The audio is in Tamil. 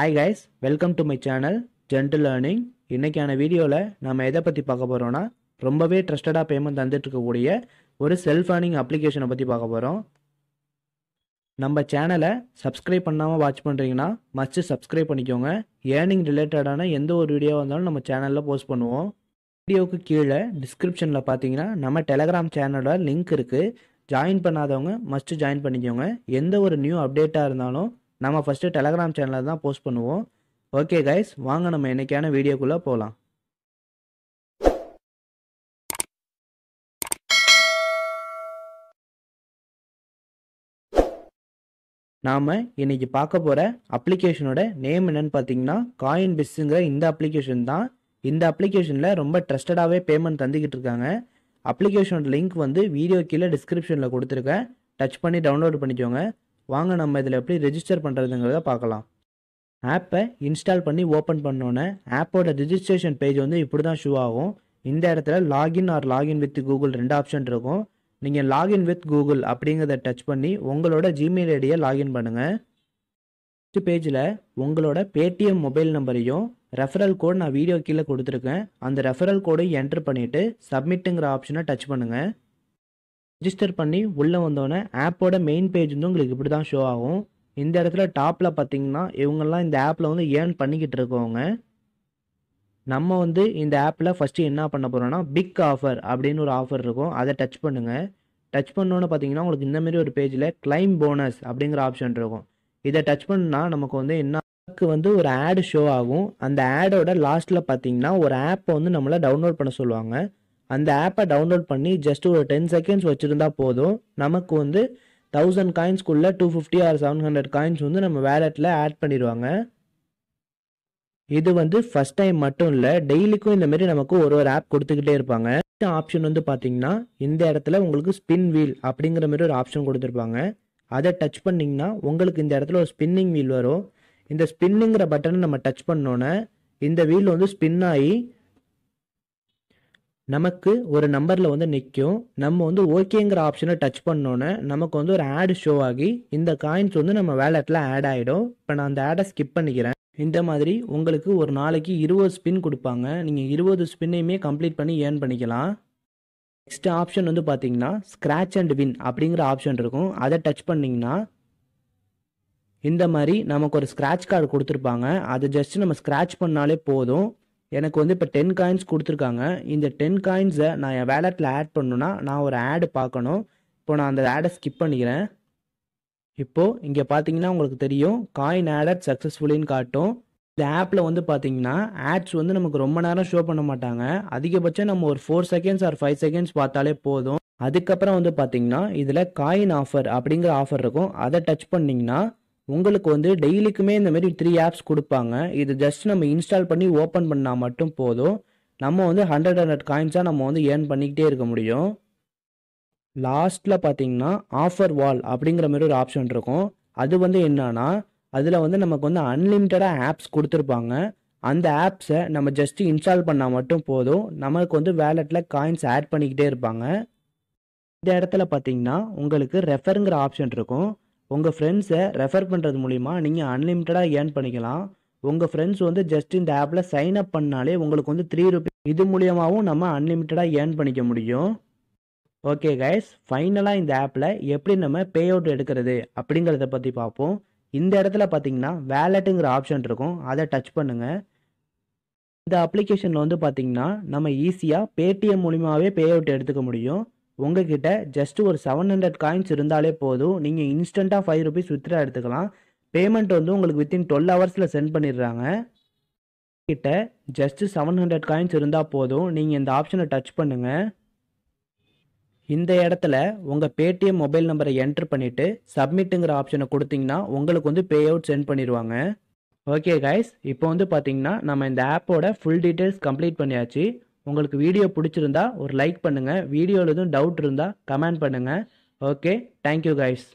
hi guys welcome to my channel gentle learning இன்றைக்கான வீடியோவில் நம்ம எதை பற்றி பார்க்க போகிறோன்னா ரொம்பவே ட்ரஸ்டடாக பேமெண்ட் தந்துட்டு இருக்கக்கூடிய ஒரு செல்ஃப் ஏர்னிங் அப்ளிகேஷனை பற்றி பார்க்க போகிறோம் நம்ம சேனலை சப்ஸ்கிரைப் பண்ணாமல் வாட்ச் பண்ணுறீங்கன்னா மஸ்ட் சப்ஸ்கிரைப் பண்ணிக்கோங்க ஏர்னிங் ரிலேட்டடான எந்த ஒரு வீடியோவாக இருந்தாலும் நம்ம சேனலில் போஸ்ட் பண்ணுவோம் வீடியோவுக்கு கீழே டிஸ்கிரிப்ஷனில் பார்த்தீங்கன்னா நம்ம டெலகிராம் சேனலோட லிங்க் இருக்குது ஜாயின் பண்ணாதவங்க மஸ்ட்டு ஜாயின் பண்ணிக்கோங்க எந்த ஒரு நியூ அப்டேட்டாக இருந்தாலும் நம்ம ஃபஸ்ட்டு டெலகிராம் சேனலில் தான் போஸ்ட் பண்ணுவோம் ஓகே கைஸ் வாங்க நம்ம என்னைக்கான வீடியோக்குள்ளே போகலாம் நாம் இன்றைக்கி பார்க்க போகிற அப்ளிகேஷனோட நேம் என்னென்னு பார்த்தீங்கன்னா காயின் பிஸ்ஸுங்கிற இந்த அப்ளிகேஷன் தான் இந்த அப்ளிகேஷனில் ரொம்ப ட்ரஸ்டடாகவே பேமெண்ட் தந்துக்கிட்டு இருக்காங்க அப்ளிகேஷனோட லிங்க் வந்து வீடியோ கீழே டிஸ்கிரிப்ஷனில் கொடுத்துருக்கேன் டச் பண்ணி டவுன்லோட் பண்ணிக்கோங்க வாங்க நம்ம இதில் எப்படி ரெஜிஸ்டர் பண்ணுறதுங்கிறத பார்க்கலாம் ஆப்பை இன்ஸ்டால் பண்ணி ஓப்பன் பண்ணோன்னே ஆப்போட ரிஜிஸ்ட்ரேஷன் பேஜ் வந்து இப்படி தான் ஷூ ஆகும் இந்த இடத்துல login or login with Google ரெண்டு ஆப்ஷன் இருக்கும் நீங்கள் லாகின் வித் கூகுள் அப்படிங்கிறத டச் பண்ணி உங்களோட ஜிமெயில் ஐடியை லாகின் பண்ணுங்கள் ஃபஸ்ட்டு பேஜில் உங்களோட பேடிஎம் மொபைல் நம்பரையும் ரெஃபரல் கோட் நான் வீடியோ கீழே கொடுத்துருக்கேன் அந்த ரெஃபரல் கோடையும் என்ட்ரு பண்ணிவிட்டு சப்மிட்டுங்கிற ஆப்ஷனை டச் பண்ணுங்கள் ரிஜிஸ்டர் பண்ணி உள்ளே வந்தோடனே ஆப்போட மெயின் பேஜ் வந்து உங்களுக்கு இப்படி தான் ஷோ ஆகும் இந்த இடத்துல டாப்பில் பார்த்தீங்கன்னா இவங்கெல்லாம் இந்த ஆப்பில் வந்து ஏர்ன் பண்ணிக்கிட்டு இருக்கவங்க நம்ம வந்து இந்த ஆப்பில் ஃபஸ்ட்டு என்ன பண்ண போகிறோன்னா பிக் ஆஃபர் அப்படின்னு ஒரு ஆஃபர் இருக்கும் அதை டச் பண்ணுங்கள் டச் பண்ணோன்னு பார்த்தீங்கன்னா உங்களுக்கு இந்தமாரி ஒரு பேஜில் கிளைம் போனஸ் அப்படிங்கிற ஆப்ஷன் இருக்கும் இதை டச் பண்ணால் நமக்கு வந்து என்ன வந்து ஒரு ஆடு ஷோ ஆகும் அந்த ஆடோட லாஸ்ட்டில் பார்த்தீங்கன்னா ஒரு ஆப்பை வந்து நம்மளை டவுன்லோட் பண்ண சொல்லுவாங்க அந்த ஆப்பை டவுன்லோட் பண்ணி ஜஸ்ட் ஒரு டென் செகண்ட்ஸ் வச்சுருந்தா போதும் நமக்கு வந்து தௌசண்ட் காயின்ஸ்க்குள்ளே two fifty or seven hundred coins வந்து நம்ம வேலெட்டில் ஆட் பண்ணிடுவாங்க இது வந்து ஃபஸ்ட் டைம் மட்டும் இல்லை டெய்லிக்கும் இந்த மாதிரி நமக்கு ஒரு ஒரு ஆப் கொடுத்துக்கிட்டே இருப்பாங்க ஆப்ஷன் வந்து பார்த்தீங்கன்னா இந்த இடத்துல உங்களுக்கு ஸ்பின் வீல் அப்படிங்கிற மாதிரி ஒரு ஆப்ஷன் கொடுத்துருப்பாங்க அதை டச் பண்ணிங்கன்னா உங்களுக்கு இந்த இடத்துல ஒரு ஸ்பின்னிங் வீல் வரும் இந்த ஸ்பின்னுங்கிற பட்டனை நம்ம டச் பண்ணோன்னே இந்த வீல் வந்து ஸ்பின் ஆகி நமக்கு ஒரு நம்பரில் வந்து நிற்கும் நம்ம வந்து ஓகேங்கிற ஆப்ஷனை டச் பண்ணோன்னே நமக்கு வந்து ஒரு ஆடு ஷோ ஆகி இந்த காயின்ஸ் வந்து நம்ம வேலெட்டில் ஆட் ஆகிடும் இப்போ நான் அந்த ஆடை ஸ்கிப் பண்ணிக்கிறேன் இந்த மாதிரி உங்களுக்கு ஒரு நாளைக்கு இருபது ஸ்பின் கொடுப்பாங்க நீங்கள் இருபது ஸ்பின்னையுமே கம்ப்ளீட் பண்ணி ஏர்ன் பண்ணிக்கலாம் நெக்ஸ்ட் ஆப்ஷன் வந்து பார்த்தீங்கன்னா ஸ்க்ராட்ச் அண்ட் வின் அப்படிங்கிற ஆப்ஷன் இருக்கும் அதை டச் பண்ணிங்கன்னா இந்த மாதிரி நமக்கு ஒரு ஸ்க்ராட்ச் கார்டு கொடுத்துருப்பாங்க அதை ஜஸ்ட் நம்ம ஸ்க்ராட்ச் பண்ணாலே போதும் எனக்கு வந்து இப்போ டென் காயின்ஸ் கொடுத்துருக்காங்க இந்த டென் காயின்ஸை நான் என் வேலட்டில் ஆட் பண்ணணுன்னா நான் ஒரு ஆடு பார்க்கணும் இப்போ நான் அந்த ஆடை ஸ்கிப் பண்ணிக்கிறேன் இப்போது இங்கே பார்த்தீங்கன்னா உங்களுக்கு தெரியும் காயின் ஆடட் சக்ஸஸ்ஃபுல்லின்னு காட்டும் இந்த ஆப்பில் வந்து பார்த்தீங்கன்னா ஆட்ஸ் வந்து நமக்கு ரொம்ப நேரம் ஷோ பண்ண மாட்டாங்க அதிகபட்சம் நம்ம ஒரு four seconds or five seconds பார்த்தாலே போதும் அதுக்கப்புறம் வந்து பார்த்தீங்கன்னா இதில் காயின் ஆஃபர் அப்படிங்கிற ஆஃபர் இருக்கும் அதை டச் பண்ணிங்கன்னா உங்களுக்கு வந்து டெய்லிக்குமே இந்த மாதிரி த்ரீ ஆப்ஸ் கொடுப்பாங்க இது ஜஸ்ட் நம்ம இன்ஸ்டால் பண்ணி ஓப்பன் பண்ணால் மட்டும் போதும் நம்ம வந்து ஹண்ட்ரட் ஹண்ட்ரட் காயின்ஸாக நம்ம வந்து ஏர்ன் பண்ணிக்கிட்டே இருக்க முடியும் லாஸ்ட்டில் பார்த்தீங்கன்னா ஆஃபர் வால் அப்படிங்கிற மாதிரி ஒரு ஆப்ஷன் இருக்கும் அது வந்து என்னன்னா அதில் வந்து நமக்கு வந்து அன்லிமிட்டடாக ஆப்ஸ் கொடுத்துருப்பாங்க அந்த ஆப்ஸை நம்ம ஜஸ்ட்டு இன்ஸ்டால் பண்ணால் மட்டும் போதும் நமக்கு வந்து வேலெட்டில் காயின்ஸ் ஆட் பண்ணிக்கிட்டே இருப்பாங்க இந்த இடத்துல பார்த்தீங்கன்னா உங்களுக்கு ரெஃபருங்கிற ஆப்ஷன் இருக்கும் உங்கள் ஃப்ரெண்ட்ஸை ரெஃபர் பண்ணுறது மூலிமா நீங்கள் அன்லிமிட்டடாக ஏர்ன் பண்ணிக்கலாம் உங்கள் ஃப்ரெண்ட்ஸ் வந்து ஜஸ்ட் இந்த ஆப்பில் சைன் அப் பண்ணாலே உங்களுக்கு வந்து த்ரீ ருபீஸ் இது மூலியமாகவும் நம்ம அன்லிமிட்டடாக ஏர்ன் பண்ணிக்க முடியும் ஓகே கைஸ் ஃபைனலாக இந்த ஆப்பில் எப்படி நம்ம பே அவுட் எடுக்கிறது அப்படிங்கிறத பற்றி பார்ப்போம் இந்த இடத்துல பார்த்தீங்கன்னா வேலெட்டுங்கிற ஆப்ஷன் இருக்கும் அதை டச் பண்ணுங்கள் இந்த அப்ளிகேஷனில் வந்து பார்த்தீங்கன்னா நம்ம ஈஸியாக பேடிஎம் மூலிமாவே பே அவுட் எடுத்துக்க முடியும் உங்ககிட்ட ஜஸ்ட் ஒரு செவன் ஹண்ட்ரட் காயின்ஸ் இருந்தாலே போதும் நீங்கள் இன்ஸ்டண்ட்டாக ஃபைவ் ருபீஸ் வித்ரா எடுத்துக்கலாம் பேமெண்ட் வந்து உங்களுக்கு வித்தின் டுவெல் ஹவர்ஸில் சென்ட் பண்ணிடுறாங்க கிட்ட ஜஸ்ட் செவன் ஹண்ட்ரட் காயின்ஸ் இருந்தால் போதும் நீங்கள் இந்த ஆப்ஷனை டச் பண்ணுங்கள் இந்த இடத்துல உங்கள் பேடிஎம் மொபைல் நம்பரை என்ட்ரு பண்ணிவிட்டு சப்மிட்டுங்கிற ஆப்ஷனை கொடுத்தீங்கன்னா உங்களுக்கு வந்து பே அவுட் சென்ட் பண்ணிடுவாங்க ஓகே கைஸ் இப்போ வந்து பார்த்தீங்கன்னா நம்ம இந்த ஆப்போட ஃபுல் டீட்டெயில்ஸ் கம்ப்ளீட் பண்ணியாச்சு உங்களுக்கு வீடியோ பிடிச்சிருந்தா ஒரு லைக் பண்ணுங்கள் வீடியோவில் எதுவும் டவுட் இருந்தால் கமெண்ட் பண்ணுங்கள் ஓகே தேங்க்யூ கைஸ்